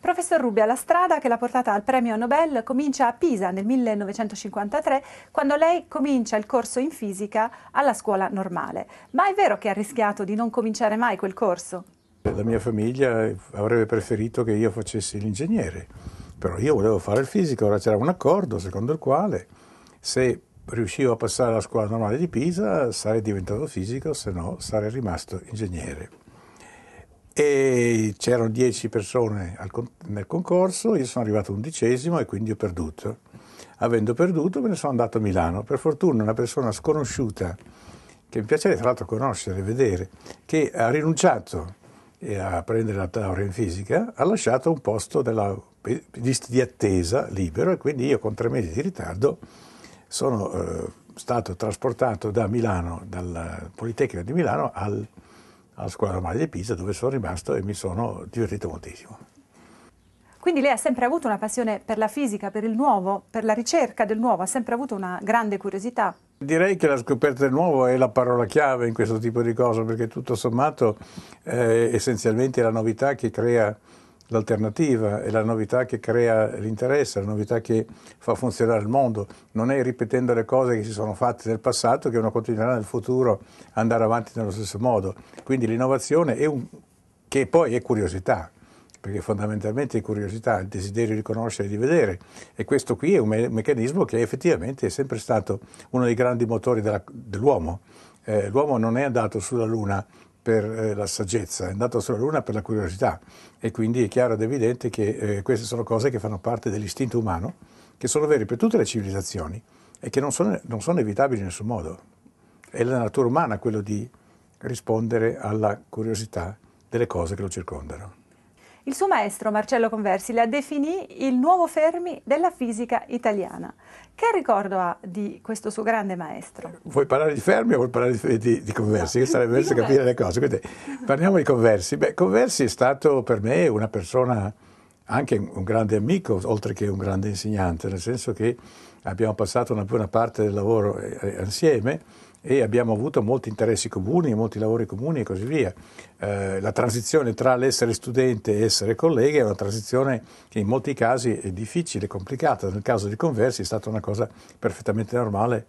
Professor Rubbia, la strada che l'ha portata al premio Nobel comincia a Pisa nel 1953, quando lei comincia il corso in fisica alla scuola normale. Ma è vero che ha rischiato di non cominciare mai quel corso? La mia famiglia avrebbe preferito che io facessi l'ingegnere, però io volevo fare il fisico, ora c'era un accordo secondo il quale se riuscivo a passare alla scuola normale di Pisa sarei diventato fisico, se no sarei rimasto ingegnere e c'erano 10 persone al, nel concorso, io sono arrivato undicesimo e quindi ho perduto. Avendo perduto me ne sono andato a Milano, per fortuna una persona sconosciuta, che mi piacerebbe tra l'altro conoscere, e vedere, che ha rinunciato eh, a prendere la laurea in fisica, ha lasciato un posto della lista di attesa libero e quindi io con tre mesi di ritardo sono eh, stato trasportato da Milano, dal Politecnico di Milano al alla scuola romana di Pisa dove sono rimasto e mi sono divertito moltissimo. Quindi lei ha sempre avuto una passione per la fisica, per il nuovo, per la ricerca del nuovo, ha sempre avuto una grande curiosità. Direi che la scoperta del nuovo è la parola chiave in questo tipo di cose, perché tutto sommato eh, essenzialmente la novità che crea l'alternativa, è la novità che crea l'interesse, la novità che fa funzionare il mondo. Non è ripetendo le cose che si sono fatte nel passato che uno continuerà nel futuro a andare avanti nello stesso modo. Quindi l'innovazione è un, che poi è curiosità, perché fondamentalmente è curiosità, il desiderio di conoscere e di vedere. E questo qui è un meccanismo che effettivamente è sempre stato uno dei grandi motori della, dell'uomo. Eh, l'uomo non è andato sulla Luna per eh, la saggezza, è andato sulla Luna per la curiosità e quindi è chiaro ed evidente che eh, queste sono cose che fanno parte dell'istinto umano, che sono vere per tutte le civilizzazioni e che non sono, non sono evitabili in nessun modo. È la natura umana quello di rispondere alla curiosità delle cose che lo circondano. Il suo maestro Marcello Conversi la definì il nuovo Fermi della fisica italiana. Che ricordo ha di questo suo grande maestro? Vuoi parlare di Fermi o vuoi parlare di, di, di Conversi? No, Io sarebbe meglio capire le cose. Quindi, parliamo di Conversi. Beh, Conversi è stato per me una persona, anche un grande amico, oltre che un grande insegnante, nel senso che abbiamo passato una buona parte del lavoro eh, eh, insieme e abbiamo avuto molti interessi comuni, molti lavori comuni e così via. Eh, la transizione tra l'essere studente e essere collega è una transizione che in molti casi è difficile, complicata, nel caso di Conversi è stata una cosa perfettamente normale,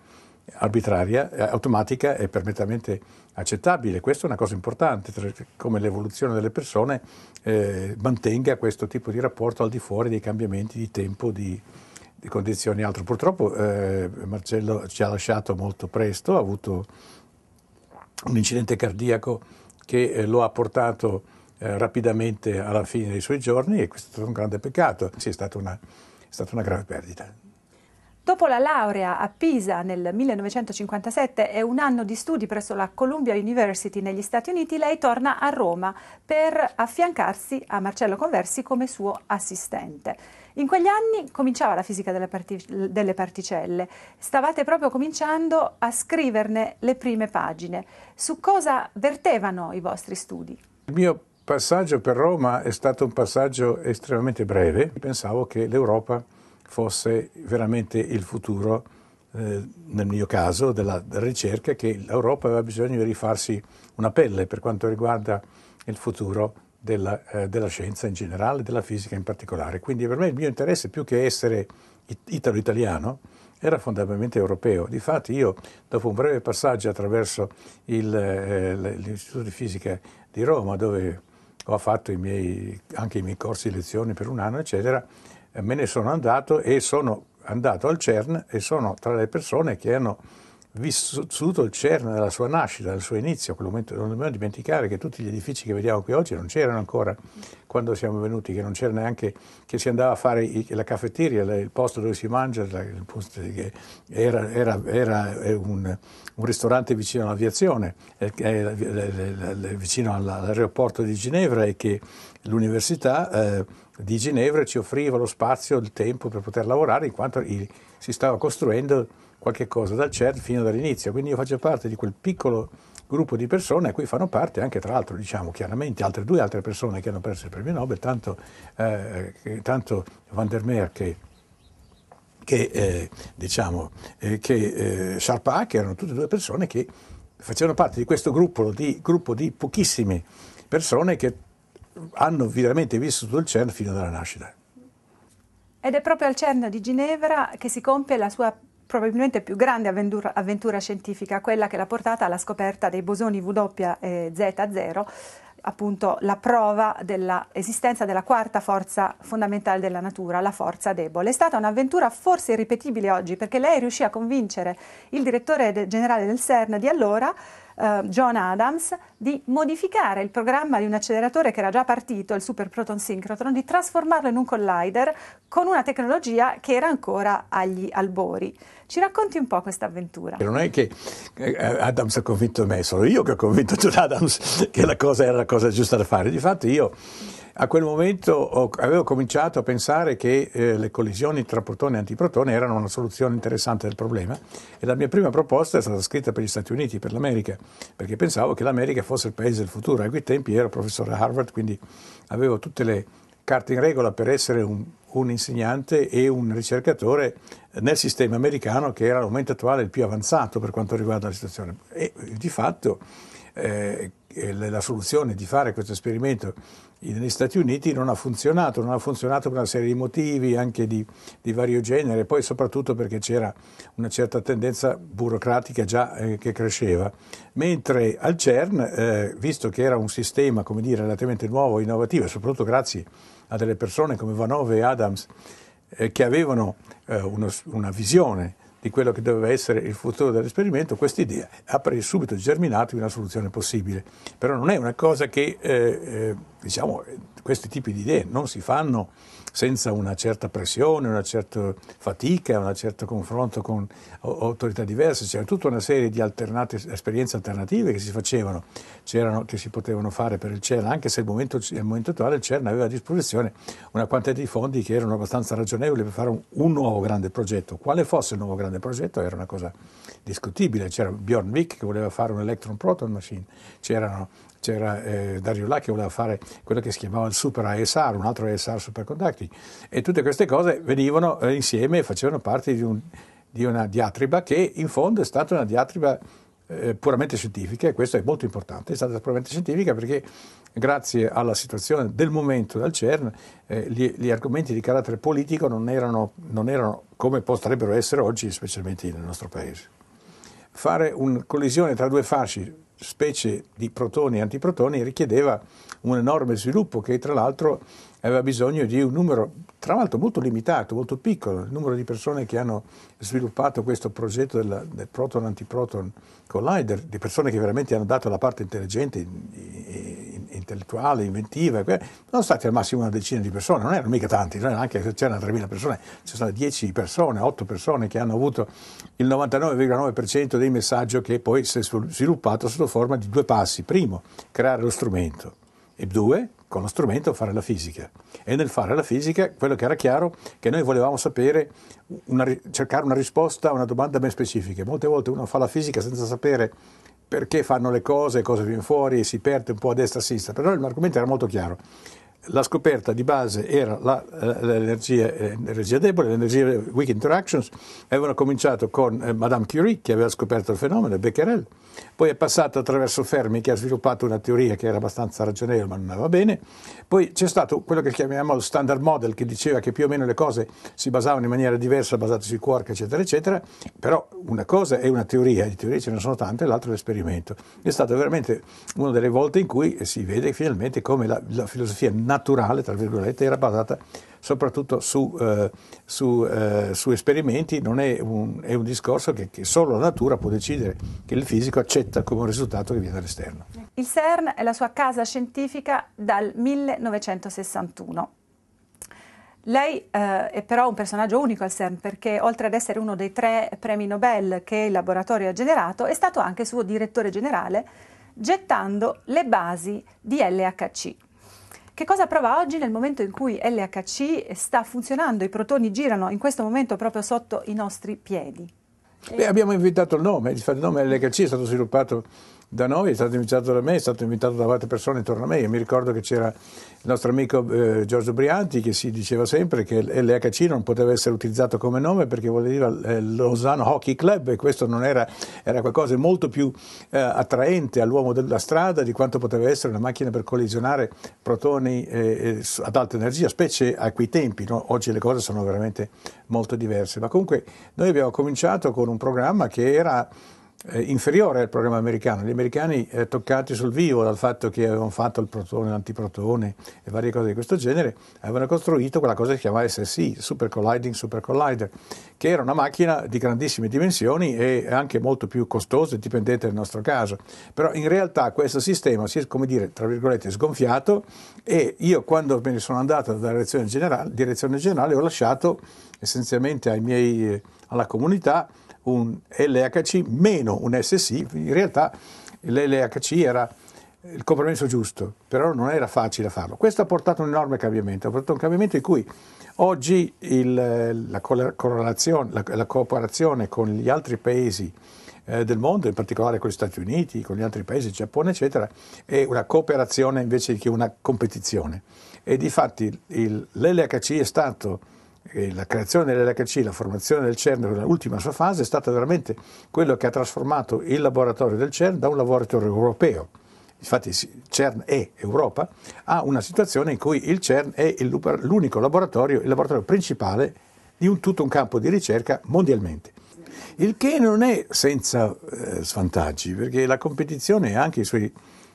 arbitraria, eh, automatica e perfettamente accettabile. Questa è una cosa importante, come l'evoluzione delle persone eh, mantenga questo tipo di rapporto al di fuori dei cambiamenti di tempo, di, di condizioni altre. Purtroppo eh, Marcello ci ha lasciato molto presto, ha avuto un incidente cardiaco che eh, lo ha portato eh, rapidamente alla fine dei suoi giorni e questo è stato un grande peccato, sì, è stata una, è stata una grave perdita. Dopo la laurea a Pisa nel 1957 e un anno di studi presso la Columbia University negli Stati Uniti, lei torna a Roma per affiancarsi a Marcello Conversi come suo assistente. In quegli anni cominciava la fisica delle, partic- delle, particelle, stavate proprio cominciando a scriverne le prime pagine. Su cosa vertevano i vostri studi? Il mio passaggio per Roma è stato un passaggio estremamente breve. Pensavo che l'Europa fosse veramente il futuro, eh, nel mio caso, della, della ricerca, che l'Europa aveva bisogno di rifarsi una pelle per quanto riguarda il futuro della, eh, della, scienza in generale, della fisica in particolare. Quindi per me il mio interesse più che essere italo-italiano era fondamentalmente europeo. Difatti io, dopo un breve passaggio attraverso il, eh, l'Istituto di Fisica di Roma, dove ho fatto i miei, anche i miei corsi di lezione per un anno, eccetera, eh, me ne sono andato e sono andato al CERN e sono tra le persone che hanno vissuto il CERN della sua nascita, dal suo inizio, non dobbiamo dimenticare che tutti gli edifici che vediamo qui oggi non c'erano ancora quando siamo venuti, che non c'era neanche che si andava a fare la caffetteria, il posto dove si mangia, era, era, era eh, un, un, ristorante vicino all'aviazione, eh, vicino all'aeroporto di Ginevra e che l'università eh, di Ginevra ci offriva lo spazio, il tempo per poter lavorare in quanto si stava costruendo qualche cosa dal CERN fino dall'inizio, quindi io faccio parte di quel piccolo gruppo di persone a cui fanno parte anche tra l'altro diciamo chiaramente altre due altre persone che hanno perso il premio Nobel, tanto, eh, tanto Van der Meer che che, eh, diciamo, eh, che eh, Sharpa, che erano tutte due persone che facevano parte di questo gruppo di, gruppo di pochissime persone che hanno veramente vissuto il CERN fino alla nascita. Ed è proprio al CERN di Ginevra che si compie la sua probabilmente più grande avventura, avventura scientifica, quella che l'ha portata alla scoperta dei bosoni WZ0 appunto la prova dell'esistenza della quarta forza fondamentale della natura, la forza debole. È stata un'avventura forse irripetibile oggi perché lei riuscì a convincere il direttore generale del CERN di allora, eh, John Adams, di modificare il programma di un acceleratore che era già partito, il Super Proton Synchrotron, di trasformarlo in un collider con una tecnologia che era ancora agli albori. Ci racconti un po' questa avventura. Non è che eh, Adams ha convinto me, sono io che ho convinto John Adams che la cosa era la cosa giusta da fare. Difatti io a quel momento ho, avevo cominciato a pensare che eh, le collisioni tra protone e antiprotone erano una soluzione interessante del problema e la mia prima proposta è stata scritta per gli Stati Uniti, per l'America, perché pensavo che l'America fosse il paese del futuro. A quei tempi ero professore a Harvard, quindi avevo tutte le carte in regola per essere un, un insegnante e un ricercatore nel sistema americano che era al momento attuale il più avanzato per quanto riguarda la situazione. E eh, di fatto eh, la soluzione di fare questo esperimento negli Stati Uniti non ha funzionato, non ha funzionato per una serie di motivi anche di, di vario genere, poi soprattutto perché c'era una certa tendenza burocratica già eh, che cresceva, mentre al CERN, eh, visto che era un sistema come dire, relativamente nuovo, innovativo, soprattutto grazie a delle persone come Vanove e Adams, eh, che avevano eh, uno, una visione di quello che doveva essere il futuro dell'esperimento, questa idea ha subito germinato in una soluzione possibile. Però non è una cosa che, eh, eh diciamo, eh, questi tipi di idee non si fanno senza una certa pressione, una certa fatica, un certo confronto con autorità diverse, c'era tutta una serie di alternate, esperienze alternative che si facevano, che si potevano fare per il CERN, anche se momento, momento attuale il CERN aveva a disposizione una quantità di fondi che erano abbastanza ragionevoli per fare un, un nuovo grande progetto. Quale fosse il nuovo grande progetto era una cosa discutibile, c'era Bjorn Wick che voleva fare un electron proton machine, c'erano c'era eh, Dario Là che voleva fare quello che si chiamava il Super ASR, un altro ASR Superconducting, e tutte queste cose venivano eh, insieme e facevano parte di, un, di, una diatriba che in fondo è stata una diatriba eh, puramente scientifica e questo è molto importante, è stata puramente scientifica perché grazie alla situazione del momento del CERN eh, gli, gli, argomenti di carattere politico non erano, non erano come potrebbero essere oggi, specialmente nel nostro paese. Fare una collisione tra due fasci specie di protoni e antiprotoni richiedeva un enorme sviluppo che tra l'altro aveva bisogno di un numero, tra l'altro molto limitato, molto piccolo, il numero di persone che hanno sviluppato questo progetto della, del proton-antiproton collider, di persone che veramente hanno dato la parte intelligente, intellettuale, inventiva, sono stati al massimo una decina di persone, non erano mica tanti, non erano anche se c'erano 3.000 persone, ci sono 10 persone, 8 persone che hanno avuto il 99,9% dei messaggi che poi si è sviluppato sotto forma di due passi. Primo, creare lo strumento e due, con lo strumento fare la fisica. E nel fare la fisica quello che era chiaro è che noi volevamo sapere, una, cercare una risposta a una domanda ben specifica. Molte volte uno fa la fisica senza sapere perché fanno le cose, cosa viene fuori, e si perde un po' a destra e a sinistra, però l'argomento era molto chiaro la scoperta di base era la, eh, l'energia, eh, l'energia, debole, l'energia eh, weak interactions, avevano cominciato con Madame Curie che aveva scoperto il fenomeno, Becquerel, poi è passato attraverso Fermi che ha sviluppato una teoria che era abbastanza ragionevole ma non andava bene, poi c'è stato quello che chiamiamo lo standard model che diceva che più o meno le cose si basavano in maniera diversa basate sui quark eccetera eccetera, però una cosa è una teoria, di teorie ce ne sono tante, l'altro è l'esperimento. È stata veramente una delle volte in cui si vede finalmente come la, la filosofia naturale, tra virgolette, era basata soprattutto su, eh, su, eh, su esperimenti, non è un, è un discorso che, che, solo la natura può decidere, che il fisico accetta come un risultato che viene dall'esterno. Il CERN è la sua casa scientifica dal 1961. Lei eh, è però un personaggio unico al CERN perché oltre ad essere uno dei tre premi Nobel che il laboratorio ha generato è stato anche suo direttore generale gettando le basi di LHC. Che cosa prova oggi nel momento in cui LHC sta funzionando, i protoni girano in questo momento proprio sotto i nostri piedi? Beh, abbiamo inventato il nome, il nome LHC è stato sviluppato da noi, è stato invitato da me, è stato invitato da altre persone intorno a me. Io mi ricordo che c'era il nostro amico eh, Giorgio Brianti che si diceva sempre che l'EHC non poteva essere utilizzato come nome perché voleva eh, Lozano Hockey Club e questo non era, era qualcosa di molto più eh, attraente all'uomo della strada di quanto poteva essere una macchina per collisionare protoni eh, ad alta energia, specie a quei tempi. No? Oggi le cose sono veramente molto diverse. Ma comunque noi abbiamo cominciato con un programma che era eh, inferiore al programma americano. Gli americani eh, toccati sul vivo dal fatto che avevano fatto il protone, l'antiprotone e varie cose di questo genere, avevano costruito quella cosa che si chiamava SSI, Super Colliding Super Collider, che era una macchina di grandissime dimensioni e anche molto più costosa, dipendente dal nostro caso. Però in realtà questo sistema si è, come dire, tra virgolette, sgonfiato e io quando me ne sono andato dalla direzione generale, direzione generale ho lasciato essenzialmente miei, eh, alla comunità un LHC meno un SC, in realtà l'LHC era il compromesso giusto, però non era facile farlo. Questo ha portato un enorme cambiamento, ha portato un cambiamento in cui oggi il, la, la, la, cooperazione con gli altri paesi eh, del mondo, in particolare con gli Stati Uniti, con gli altri paesi, il Giappone, eccetera, è una cooperazione invece che una competizione. E di fatti l'LHC è stato la creazione dell'HC, la formazione del CERN, nell'ultima sua fase, è stata veramente quello che ha trasformato il laboratorio del CERN da un laboratorio europeo. Infatti CERN è Europa, a una situazione in cui il CERN è il, l'unico laboratorio, il laboratorio principale di un, tutto un campo di ricerca mondialmente. Il che non è senza eh, svantaggi, perché la competizione ha anche i suoi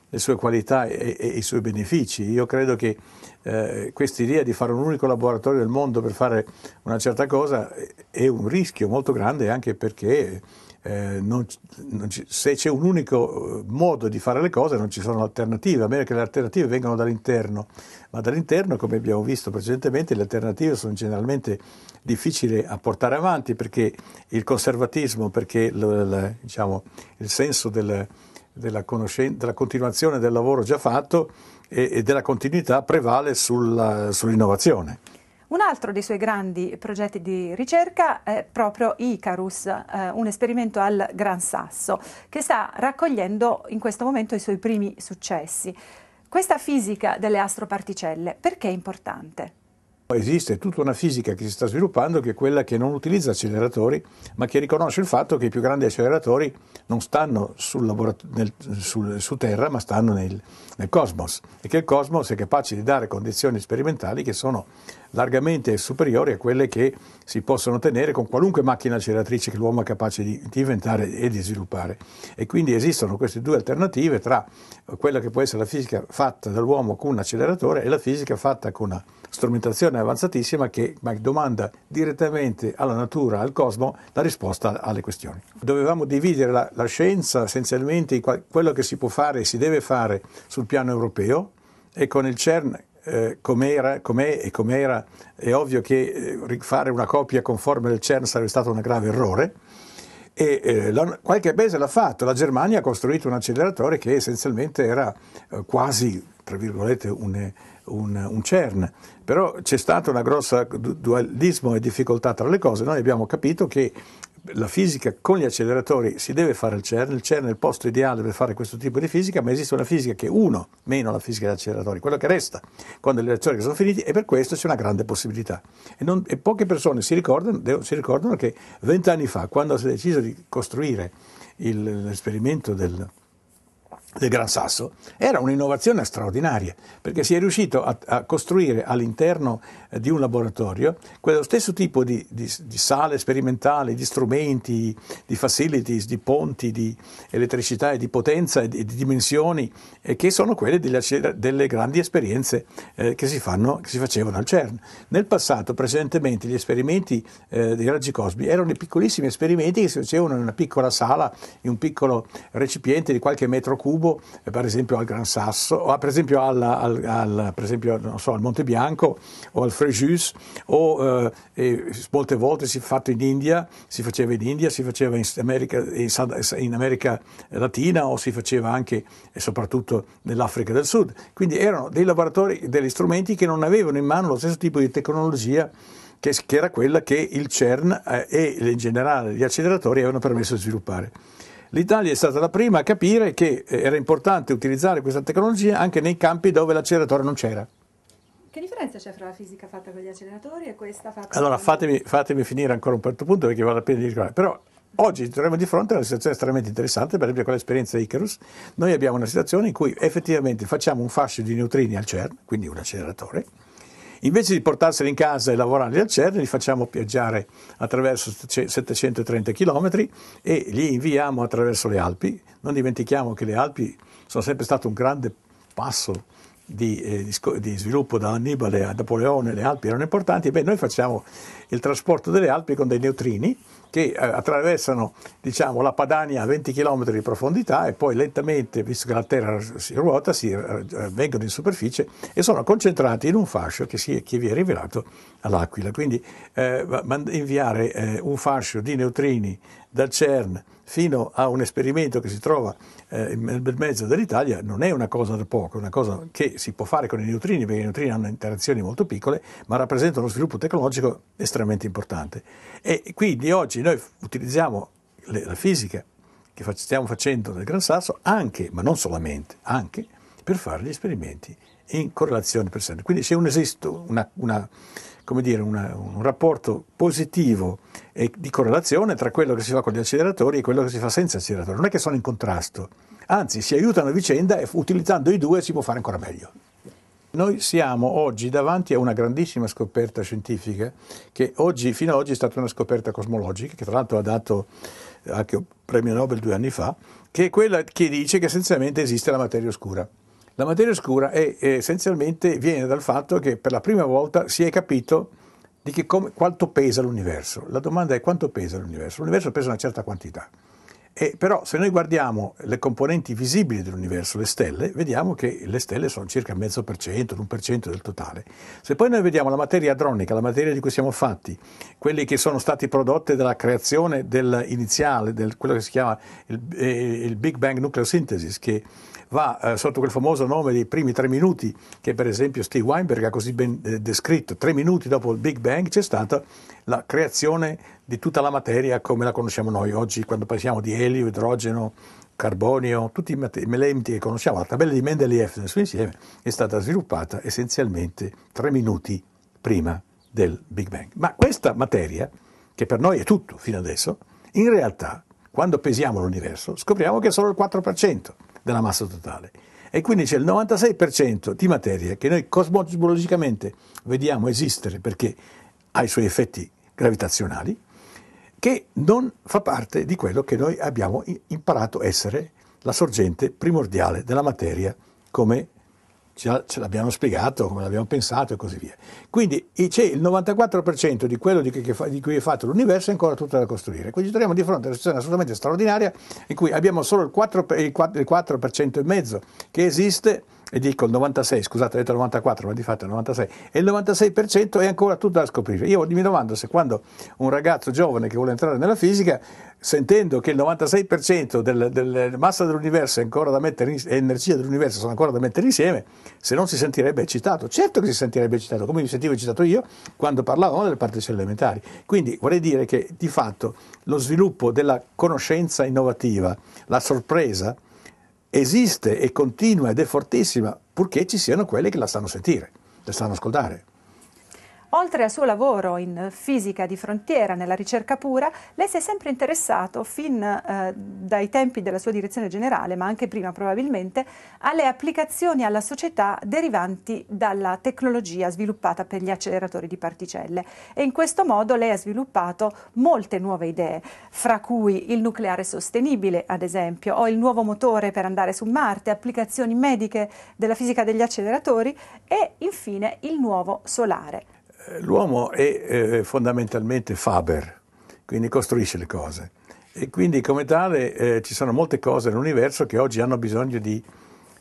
le sue qualità e, e, e i suoi benefici. Io credo che eh, questa idea di fare un unico laboratorio del mondo per fare una certa cosa è un rischio molto grande anche perché eh, non, non ci, se c'è un unico eh, modo di fare le cose non ci sono alternative, a meno che le alternative vengano dall'interno, ma dall'interno, come abbiamo visto precedentemente, le alternative sono generalmente difficili a portare avanti perché il conservatismo, perché l, l, diciamo, il senso del, della, conoscen- della continuazione del lavoro già fatto e, e della continuità prevale sulla, sull'innovazione. Un altro dei suoi grandi progetti di ricerca è proprio Icarus, eh, un esperimento al Gran Sasso, che sta raccogliendo in questo momento i suoi primi successi. Questa fisica delle astroparticelle perché è importante? Esiste tutta una fisica che si sta sviluppando che è quella che non utilizza acceleratori, ma che riconosce il fatto che i più grandi acceleratori non stanno sul laborat- nel, sul, su Terra, ma stanno nel, nel, cosmos e che il cosmos è capace di dare condizioni sperimentali che sono largamente superiori a quelle che si possono ottenere con qualunque macchina acceleratrice che l'uomo è capace di, di inventare e di sviluppare. E quindi esistono queste due alternative tra quella che può essere la fisica fatta dall'uomo con un acceleratore e la fisica fatta con una strumentazione avanzatissima che domanda direttamente alla natura, al cosmo, la risposta alle questioni. Dovevamo dividere la, la scienza essenzialmente in quello che si può fare e si deve fare sul piano europeo e con il CERN eh, com'era, com'è e com'era, è ovvio che eh, fare una copia conforme al CERN sarebbe stato un grave errore. E, eh, la, qualche paese l'ha fatto, la Germania ha costruito un acceleratore che essenzialmente era eh, quasi, tra virgolette, un, un, un CERN, però c'è stato un grosso dualismo e difficoltà tra le cose, noi abbiamo capito che la fisica con gli acceleratori si deve fare il CERN, il CERN è il posto ideale per fare questo tipo di fisica, ma esiste una fisica che è uno meno la fisica degli acceleratori, quello che resta quando gli acceleratori sono finiti e per questo c'è una grande possibilità. E, non, e poche persone si ricordano, si ricordano che vent'anni fa, quando si è deciso di costruire il, l'esperimento del del Gran Sasso, era un'innovazione straordinaria, perché si è riuscito a, a costruire all'interno eh, di un laboratorio quello stesso tipo di, di, di, sale sperimentali, di strumenti, di facilities, di ponti, di elettricità e di potenza e di, di dimensioni, eh, che sono quelle delle, delle grandi esperienze eh, che, si fanno, che, si facevano al CERN. Nel passato, precedentemente, gli esperimenti eh, dei raggi cosmi erano piccolissimi esperimenti che si facevano in una piccola sala, in un piccolo recipiente di qualche metro cubo, Corvo, eh, per esempio al Gran Sasso, o per esempio, al, al, al, per esempio so, al Monte Bianco o al Fréjus, o eh, molte volte si, è fatto in India, si faceva in India, si faceva in America, in America Latina o si faceva anche e soprattutto nell'Africa del Sud. Quindi erano dei laboratori, degli strumenti che non avevano in mano lo stesso tipo di tecnologia che, che era quella che il CERN eh, e in generale gli acceleratori avevano permesso di sviluppare. L'Italia è stata la prima a capire che eh, era importante utilizzare questa tecnologia anche nei campi dove l'acceleratore non c'era. Che differenza c'è fra la fisica fatta con gli acceleratori e questa fatta Allora, con... fatemi, fatemi finire ancora un certo punto perché vale la pena di ricordare. Però oggi ci troviamo di fronte a una situazione estremamente interessante, per esempio con l'esperienza Icarus. Noi abbiamo una situazione in cui effettivamente facciamo un fascio di neutrini al CERN, quindi un acceleratore, Invece di portarseli in casa e lavorarli al CERN, li facciamo viaggiare attraverso 730 km e li inviamo attraverso le Alpi. Non dimentichiamo che le Alpi sono sempre state un grande passo di, eh, di, di, sviluppo da Annibale a Napoleone, le Alpi erano importanti, beh, noi facciamo il trasporto delle Alpi con dei neutrini che eh, attraversano diciamo, la Padania a 20 km di profondità e poi lentamente, visto che la Terra si ruota, si, eh, eh, vengono in superficie e sono concentrati in un fascio che, si, che vi è rivelato all'Aquila. Quindi eh, inviare eh, un fascio di neutrini dal CERN fino a un esperimento che si trova eh, nel bel mezzo dell'Italia non è una cosa da poco, è una cosa che si può fare con i neutrini, perché i neutrini hanno interazioni molto piccole, ma rappresentano uno sviluppo tecnologico estremamente importante. E quindi oggi noi utilizziamo la fisica che stiamo facendo nel Gran Sasso anche, ma non solamente, anche per fare gli esperimenti in correlazione per sempre. Quindi c'è un esisto, una, una come dire, una, un rapporto positivo e di correlazione tra quello che si fa con gli acceleratori e quello che si fa senza acceleratori. Non è che sono in contrasto, anzi si aiutano a vicenda e utilizzando i due si può fare ancora meglio. Noi siamo oggi davanti a una grandissima scoperta scientifica che oggi, fino ad oggi è stata una scoperta cosmologica, che tra l'altro ha dato anche un premio Nobel due anni fa, che è quella che dice che essenzialmente esiste la materia oscura. La materia oscura è, è essenzialmente viene dal fatto che per la prima volta si è capito di che, come, quanto pesa l'universo. La domanda è quanto pesa l'universo? L'universo pesa una certa quantità. E però se noi guardiamo le componenti visibili dell'universo, le stelle, vediamo che le stelle sono circa mezzo per cento, l'un per cento del totale. Se poi noi vediamo la materia adronica, la materia di cui siamo fatti, quelli che sono stati prodotti dalla creazione del iniziale, del, quello che si chiama il, eh, il Big Bang Nucleosynthesis, che va eh, sotto quel famoso nome dei primi tre minuti che per esempio Steve Weinberg ha così ben eh, descritto, tre minuti dopo il Big Bang c'è stata la creazione di tutta la materia come la conosciamo noi oggi quando parliamo di elio, idrogeno, carbonio, tutti i elementi che conosciamo, la tabella di Mendeleev nel suo insieme è stata sviluppata essenzialmente tre minuti prima del Big Bang. Ma questa materia, che per noi è tutto fino adesso, in realtà quando pesiamo l'universo scopriamo che è solo il 4% della massa totale. E quindi c'è il 96% di materia che noi cosmologicamente vediamo esistere perché ha i suoi effetti gravitazionali, che non fa parte di quello che noi abbiamo imparato essere la sorgente primordiale della materia come ce l'abbiamo spiegato, come l'abbiamo pensato e così via. Quindi c'è il 94% di quello di cui è fatto l'universo è ancora tutto da costruire. Quindi ci troviamo di fronte a una situazione assolutamente straordinaria in cui abbiamo solo il 4%, il 4, il 4 e mezzo che esiste e dico il 96, scusate, ho detto il 94, ma di fatto è il 96, e il 96% è ancora tutto da scoprire. Io mi domando se quando un ragazzo giovane che vuole entrare nella fisica, sentendo che il 96% della massa dell'universo è ancora da mettere in, energia dell'universo sono ancora da mettere insieme, se non si sentirebbe eccitato. Certo che si sentirebbe eccitato, come mi sentivo eccitato io quando parlavamo delle particelle elementari. Quindi vorrei dire che di fatto lo sviluppo della conoscenza innovativa, la sorpresa, esiste e continua ed è fortissima, purché ci siano quelli che la sanno sentire, la sanno ascoltare. Oltre al suo lavoro in fisica di frontiera, nella ricerca pura, lei si è sempre interessato, fin eh, dai tempi della sua direzione generale, ma anche prima probabilmente, alle applicazioni alla società derivanti dalla tecnologia sviluppata per gli acceleratori di particelle. E in questo modo lei ha sviluppato molte nuove idee, fra cui il nucleare sostenibile, ad esempio, o il nuovo motore per andare su Marte, applicazioni mediche della fisica degli acceleratori e infine il nuovo solare. Eh, l'uomo è eh, fondamentalmente faber, quindi costruisce le cose. E quindi come tale eh, ci sono molte cose nell'universo che oggi hanno bisogno di,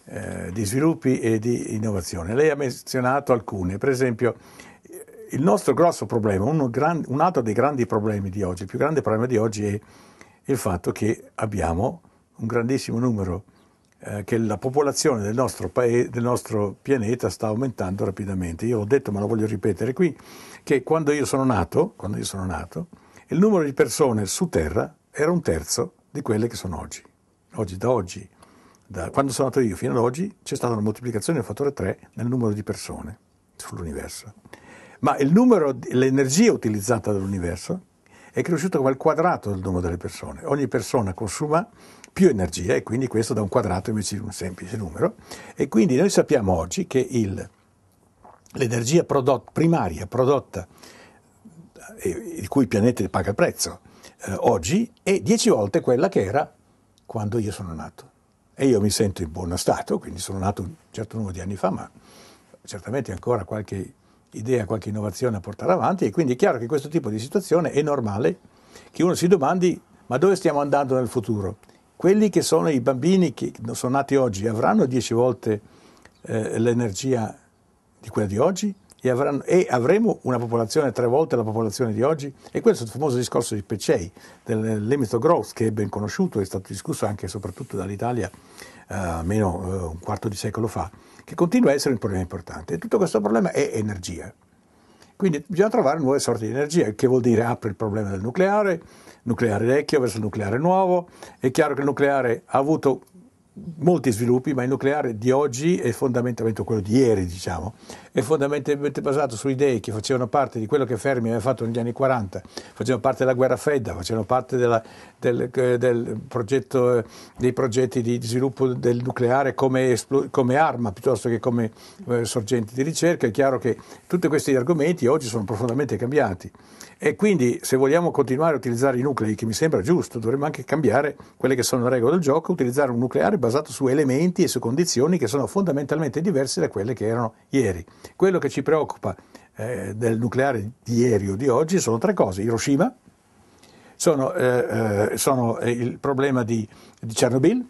eh, di, sviluppi e di innovazione. Lei ha menzionato alcune, per esempio il nostro grosso problema, gran, un altro dei grandi problemi di oggi, il più grande problema di oggi è il fatto che abbiamo un grandissimo numero di eh, che la popolazione del nostro, paese, del nostro pianeta sta aumentando rapidamente. Io ho detto, ma lo voglio ripetere qui, che quando io sono nato, quando io sono nato, il numero di persone su Terra era un terzo di quelle che sono oggi. Oggi, da oggi, da quando sono nato io fino ad oggi, c'è stata una moltiplicazione del fattore 3 nel numero di persone sull'universo. Ma il numero, l'energia utilizzata dall'universo è cresciuta come il quadrato del numero delle persone. Ogni persona consuma più energia e quindi questo da un quadrato invece di un semplice numero. E quindi noi sappiamo oggi che il, l'energia prodotta, primaria prodotta, eh, di cui il pianeta paga il prezzo, eh, oggi è dieci volte quella che era quando io sono nato. E io mi sento in buono stato, quindi sono nato un certo numero di anni fa, ma certamente ancora qualche idea, qualche innovazione a portare avanti e quindi è chiaro che questo tipo di situazione è normale che uno si domandi ma dove stiamo andando nel futuro? quelli che sono i bambini che sono nati oggi avranno dieci volte eh, l'energia di quella di oggi e, avranno, e, avremo una popolazione tre volte la popolazione di oggi e questo è il famoso discorso di Pecei del limit of growth che è ben conosciuto, è stato discusso anche e soprattutto dall'Italia eh, meno eh, un quarto di secolo fa, che continua a essere un problema importante e tutto questo problema è energia. Quindi bisogna trovare nuove sorti di energia, che vuol dire apre il problema del nucleare, nucleare vecchio verso il nucleare nuovo. È chiaro che il nucleare ha avuto molti sviluppi, ma il nucleare di oggi è fondamentalmente quello di ieri, diciamo, è fondamentalmente basato su idee che facevano parte di quello che Fermi aveva fatto negli anni 40, facevano parte della guerra fredda, facevano parte della, del, eh, del progetto, eh, dei progetti di sviluppo del nucleare come, come arma piuttosto che come eh, sorgente di ricerca. È chiaro che tutti questi argomenti oggi sono profondamente cambiati e quindi se vogliamo continuare a utilizzare i nuclei, che mi sembra giusto, dovremmo anche cambiare quelle che sono le regole del gioco, utilizzare un nucleare basato su elementi e su condizioni che sono fondamentalmente diverse da quelle che erano ieri. Quello che ci preoccupa eh, del nucleare di ieri o di oggi sono tre cose. Hiroshima, sono, eh, eh sono eh, il problema di, di Chernobyl,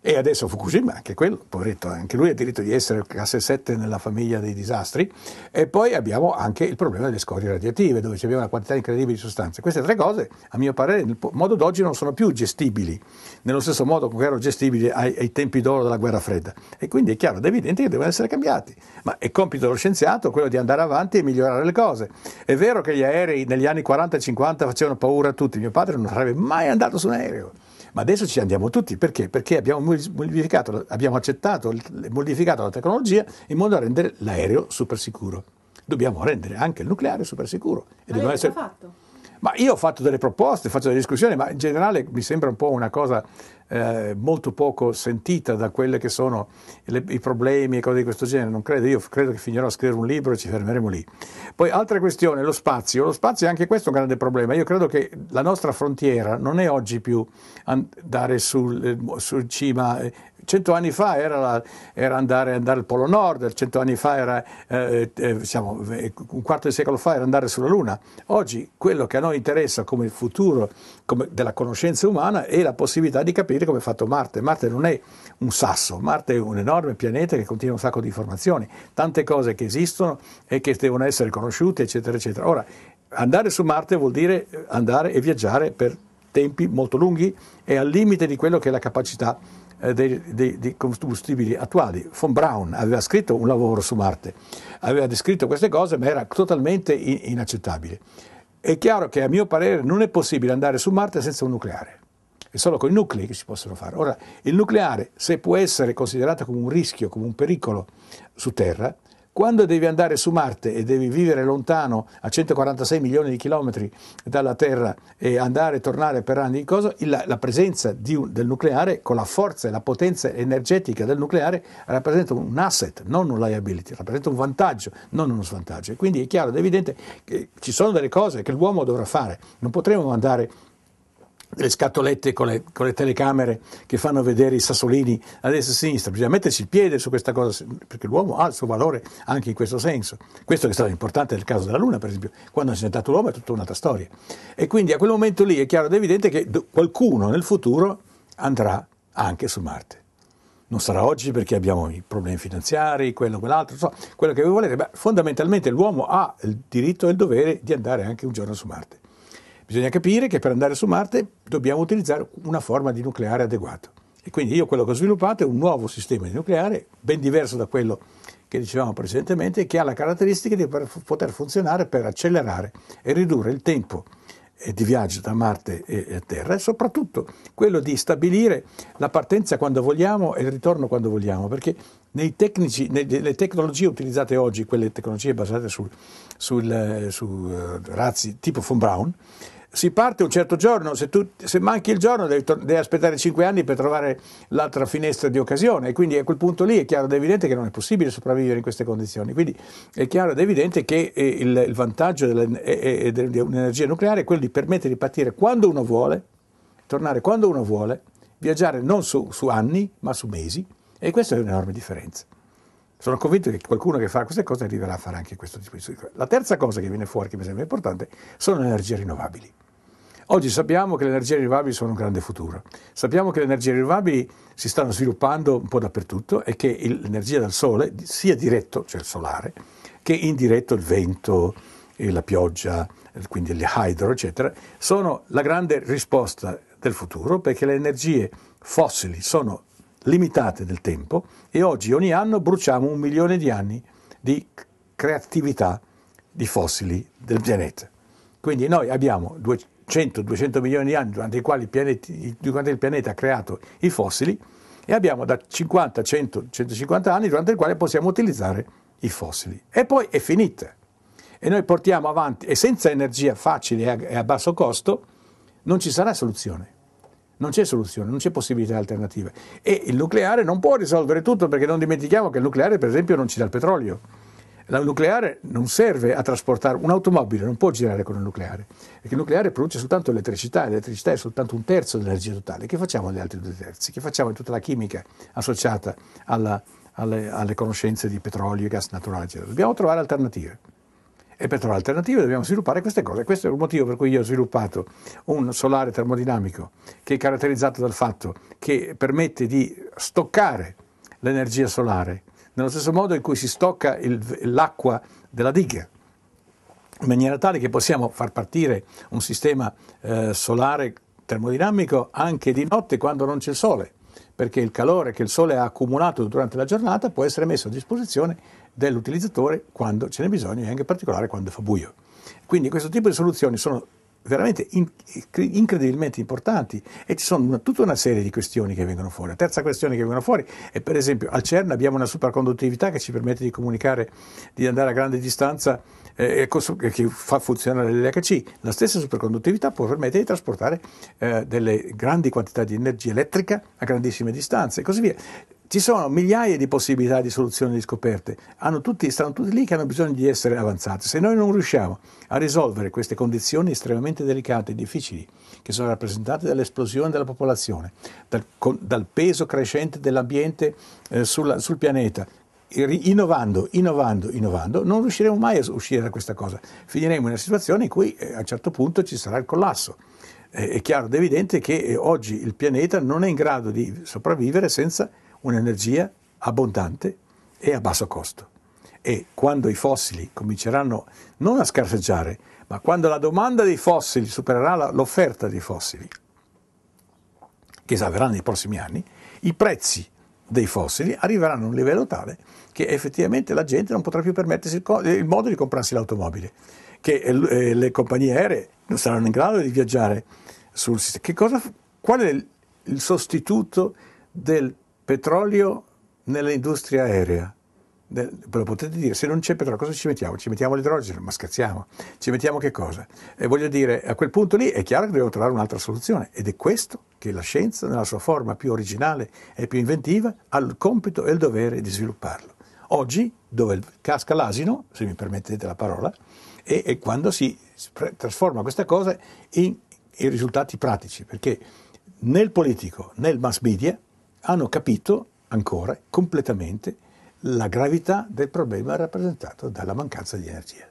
e adesso Fukushima, anche quello, poveretto, anche lui ha diritto di essere classe 7 nella famiglia dei disastri. E poi abbiamo anche il problema delle scorie radioattive, dove c'è una quantità incredibile di sostanze. Queste tre cose, a mio parere, nel modo d'oggi non sono più gestibili, nello stesso modo con erano gestibili ai, ai tempi d'oro della guerra fredda. E quindi è chiaro ed evidente che devono essere cambiati. Ma è compito dello scienziato quello di andare avanti e migliorare le cose. È vero che gli aerei negli anni 40 e 50 facevano paura a tutti. Mio padre non sarebbe mai andato su un aereo. Ma adesso ci andiamo tutti. Perché? Perché abbiamo modificato, abbiamo accettato e modificato la tecnologia in modo da rendere l'aereo super sicuro. Dobbiamo rendere anche il nucleare super sicuro. E ma essere... fatto? Ma io ho fatto delle proposte, faccio delle discussioni, ma in generale mi sembra un po' una cosa eh, molto poco sentita da quelli che sono le, i problemi e cose di questo genere, non credo, io credo che finirò a scrivere un libro e ci fermeremo lì. Poi altra questione, lo spazio, lo spazio è anche questo un grande problema, io credo che la nostra frontiera non è oggi più andare sul, eh, sul cima, eh, cento anni fa era, la, era andare, andare, al Polo Nord, cento anni fa era, eh, eh, eh, diciamo, un quarto di secolo fa era andare sulla Luna, oggi quello che a noi interessa come futuro come, della conoscenza umana e la possibilità di capire come è fatto Marte. Marte non è un sasso, Marte è un enorme pianeta che contiene un sacco di informazioni, tante cose che esistono e che devono essere conosciute, eccetera, eccetera. Ora, andare su Marte vuol dire eh, andare e viaggiare per tempi molto lunghi e al limite di quello che è la capacità eh, dei, dei, combustibili attuali. Von Braun aveva scritto un lavoro su Marte, aveva descritto queste cose, ma era totalmente inaccettabile. È chiaro che a mio parere non è possibile andare su Marte senza un nucleare. È solo con i nuclei che si possono fare. Ora, il nucleare, se può essere considerato come un rischio, come un pericolo su Terra, quando devi andare su Marte e devi vivere lontano a 146 milioni di chilometri dalla Terra e andare e tornare per anni di cosa, la, la presenza un, del nucleare con la forza e la potenza energetica del nucleare rappresenta un asset, non un liability, rappresenta un vantaggio, non uno svantaggio. quindi è chiaro ed evidente che ci sono delle cose che l'uomo dovrà fare, non potremo andare le scatolette con le, con le, telecamere che fanno vedere i sassolini a destra e a sinistra, bisogna metterci il piede su questa cosa, perché l'uomo ha il suo valore anche in questo senso. Questo che è stato importante nel caso della Luna, per esempio, quando si è andato l'uomo è tutta un'altra storia. E quindi a quel momento lì è chiaro ed evidente che qualcuno nel futuro andrà anche su Marte. Non sarà oggi perché abbiamo i problemi finanziari, quello, quell'altro, so, quello che voi volete, ma fondamentalmente l'uomo ha il diritto e il dovere di andare anche un giorno su Marte. Bisogna capire che per andare su Marte dobbiamo utilizzare una forma di nucleare adeguata. E quindi io quello che ho sviluppato è un nuovo sistema di nucleare, ben diverso da quello che dicevamo precedentemente, che ha la caratteristica di poter funzionare per accelerare e ridurre il tempo eh, di viaggio da Marte e Terra e soprattutto quello di stabilire la partenza quando vogliamo e il ritorno quando vogliamo, perché tecnici, nelle tecnologie utilizzate oggi, quelle tecnologie basate sul, sul, eh, su eh, razzi tipo von Braun, si parte un certo giorno, se, tu, se manchi il giorno devi, devi, aspettare 5 anni per trovare l'altra finestra di occasione e quindi a quel punto lì è chiaro ed evidente che non è possibile sopravvivere in queste condizioni. Quindi è chiaro ed evidente che eh, il, il vantaggio eh, eh, un'energia nucleare è quello di permettere di partire quando uno vuole, tornare quando uno vuole, viaggiare non su, su anni ma su mesi e questa è un'enorme differenza. Sono convinto che qualcuno che farà queste cose arriverà a fare anche questo tipo di cose. La terza cosa che viene fuori, che mi sembra importante, sono le energie rinnovabili. Oggi sappiamo che le energie rinnovabili sono un grande futuro, sappiamo che le energie rinnovabili si stanno sviluppando un po' dappertutto e che l'energia dal sole, sia diretto, cioè il solare, che indiretto il vento, eh, la pioggia, eh, quindi le hydro, eccetera, sono la grande risposta del futuro perché le energie fossili sono limitate del tempo e oggi ogni anno bruciamo un milione di anni di creatività di fossili del pianeta. Quindi noi abbiamo 100-200 milioni di anni durante i quali il pianeta, durante il pianeta ha creato i fossili e abbiamo da 50, 100, 150 anni durante i quali possiamo utilizzare i fossili. E poi è finita. E noi portiamo avanti, e senza energia facile e a basso costo non ci sarà soluzione non c'è soluzione, non c'è possibilità alternativa. E il nucleare non può risolvere tutto perché non dimentichiamo che il nucleare per esempio non ci dà il petrolio. Il nucleare non serve a trasportare un'automobile, non può girare con il nucleare, perché il nucleare produce soltanto elettricità, l'elettricità è soltanto un terzo dell'energia totale. Che facciamo degli altri due terzi? Che facciamo di tutta la chimica associata alla, alle, alle conoscenze di petrolio e gas naturale? Dobbiamo trovare alternative e per trovare alternative dobbiamo sviluppare queste cose. Questo è il motivo per cui io ho sviluppato un solare termodinamico che è caratterizzato dal fatto che permette di stoccare l'energia solare, nello stesso modo in cui si stocca il, l'acqua della diga in maniera tale che possiamo far partire un sistema eh, solare termodinamico anche di notte quando non c'è il sole, perché il calore che il sole ha accumulato durante la giornata può essere messo a disposizione dell'utilizzatore quando ce n'è bisogno e anche in particolare quando fa buio. Quindi questo tipo di soluzioni sono veramente incredibilmente importanti e ci sono una, tutta una serie di questioni che vengono fuori. La terza questione che vengono fuori è per esempio al CERN abbiamo una superconduttività che ci permette di comunicare, di andare a grande distanza eh, che fa funzionare l'LHC. La stessa superconduttività può permettere di trasportare eh, delle grandi quantità di energia elettrica a grandissime distanze e così via. Ci sono migliaia di possibilità di soluzioni di scoperte, tutti, stanno tutti lì che hanno bisogno di essere avanzate. Se noi non riusciamo a risolvere queste condizioni estremamente delicate e difficili, che sono rappresentate dall'esplosione della popolazione, dal, con, dal peso crescente dell'ambiente eh, sulla, sul pianeta, innovando, innovando, innovando, non riusciremo mai a uscire da questa cosa. Finiremo in una situazione in cui eh, a un certo punto ci sarà il collasso. Eh, è chiaro ed evidente che eh, oggi il pianeta non è in grado di sopravvivere senza un'energia abbondante e a basso costo. E quando i fossili cominceranno non a scarseggiare, ma quando la domanda dei fossili supererà l'offerta dei fossili, che salverà nei prossimi anni, i prezzi dei fossili arriveranno a un livello tale che effettivamente la gente non potrà più permettersi il, modo di comprarsi l'automobile, che eh, eh, le compagnie aeree non saranno in grado di viaggiare sul sistema. Che cosa, qual è il sostituto del petrolio nell'industria aerea. Ve lo potete dire, se non c'è petrolio cosa ci mettiamo? Ci mettiamo l'idrogeno, ma scherziamo, ci mettiamo che cosa? E voglio dire, a quel punto lì è chiaro che dobbiamo trovare un'altra soluzione ed è questo che la scienza, nella sua forma più originale e più inventiva, ha il compito e il dovere di svilupparlo. Oggi, dove casca l'asino, se mi permettete la parola, è, e quando si trasforma questa cosa in, in risultati pratici, perché nel politico, nel mass media, hanno capito ancora completamente la gravità del problema rappresentato dalla mancanza di energia.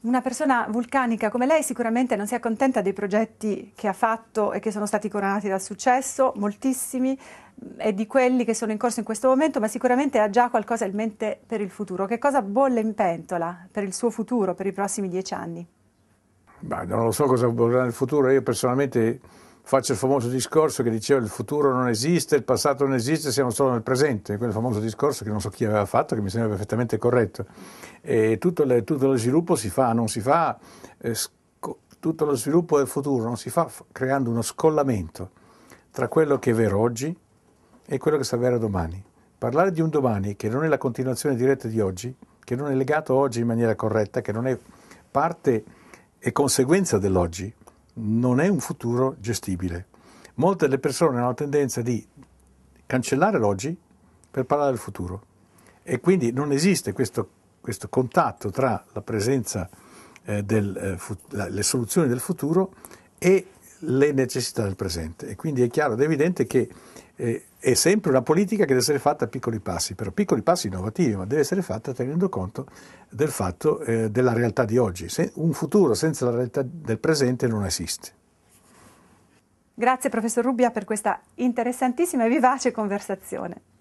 Una persona vulcanica come lei sicuramente non si accontenta dei progetti che ha fatto e che sono stati coronati dal successo, moltissimi, mm, e di quelli che sono in corso in questo momento, ma sicuramente ha già qualcosa in mente per il futuro. Che cosa bolle in pentola per il suo futuro, per i prossimi dieci anni? Bah, non lo so cosa vorrà nel futuro, io personalmente faccio il famoso discorso che diceva il futuro non esiste, il passato non esiste, siamo solo nel presente, quel famoso discorso che non so chi aveva fatto, che mi sembra perfettamente corretto. Tutto, le, tutto, lo sviluppo si fa, non si fa, eh, sco- tutto lo sviluppo del futuro non si fa f- creando uno scollamento tra quello che è vero oggi e quello che sarà vero domani. Parlare di un domani che non è la continuazione diretta di oggi, che non è legato oggi in maniera corretta, che non è parte e conseguenza dell'oggi, non è un futuro gestibile. Molte delle persone hanno la tendenza di cancellare l'oggi per parlare del futuro e quindi non esiste questo, questo contatto tra la presenza eh, delle eh, soluzioni del futuro e le necessità del presente. E quindi è chiaro ed evidente che è sempre una politica che deve essere fatta a piccoli passi, però piccoli passi innovativi, ma deve essere fatta tenendo conto del fatto eh, della realtà di oggi. Se un futuro senza la realtà del presente non esiste. Grazie professor Rubbia per questa interessantissima e vivace conversazione.